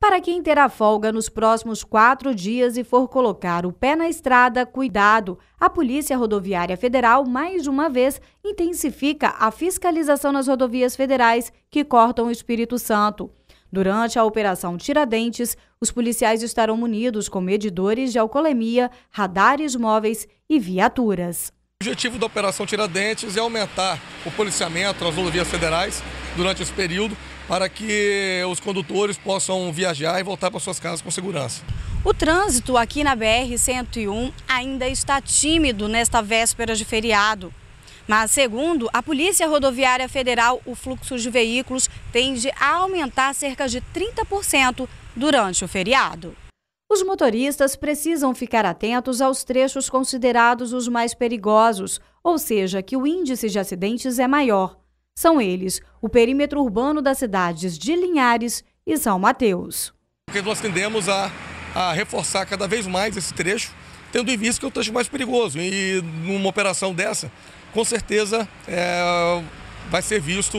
Para quem terá folga nos próximos quatro dias e for colocar o pé na estrada, cuidado! A Polícia Rodoviária Federal, mais uma vez, intensifica a fiscalização nas rodovias federais que cortam o Espírito Santo. Durante a Operação Tiradentes, os policiais estarão munidos com medidores de alcoolemia, radares móveis e viaturas. O objetivo da Operação Tiradentes é aumentar o policiamento nas rodovias federais durante esse período para que os condutores possam viajar e voltar para suas casas com segurança. O trânsito aqui na BR-101 ainda está tímido nesta véspera de feriado. Mas, segundo a Polícia Rodoviária Federal, o fluxo de veículos tende a aumentar cerca de 30% durante o feriado. Os motoristas precisam ficar atentos aos trechos considerados os mais perigosos, ou seja, que o índice de acidentes é maior. São eles o perímetro urbano das cidades de Linhares e São Mateus. Porque nós tendemos a, a reforçar cada vez mais esse trecho, tendo em vista que é o trecho mais perigoso. E numa operação dessa, com certeza é, vai ser visto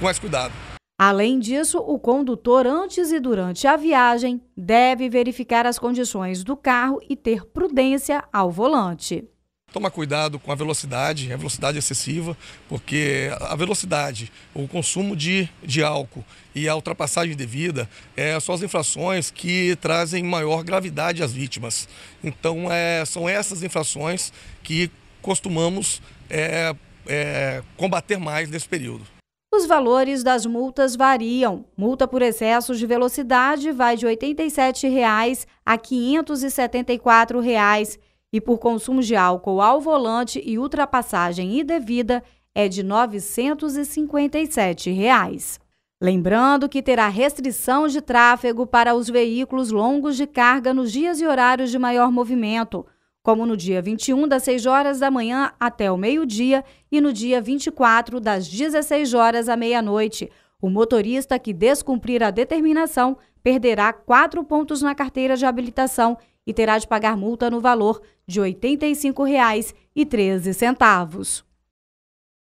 com mais cuidado. Além disso, o condutor, antes e durante a viagem, deve verificar as condições do carro e ter prudência ao volante. Toma cuidado com a velocidade, a velocidade excessiva, porque a velocidade, o consumo de, de álcool e a ultrapassagem devida é, são as infrações que trazem maior gravidade às vítimas. Então, é, são essas infrações que costumamos é, é, combater mais nesse período. Os valores das multas variam. Multa por excesso de velocidade vai de R$ 87 reais a R$ 574. Reais e por consumo de álcool ao volante e ultrapassagem indevida é de R$ 957. Reais. Lembrando que terá restrição de tráfego para os veículos longos de carga nos dias e horários de maior movimento, como no dia 21 das 6 horas da manhã até o meio-dia e no dia 24 das 16 horas à meia-noite o motorista que descumprir a determinação perderá quatro pontos na carteira de habilitação e terá de pagar multa no valor de R$ 85,13.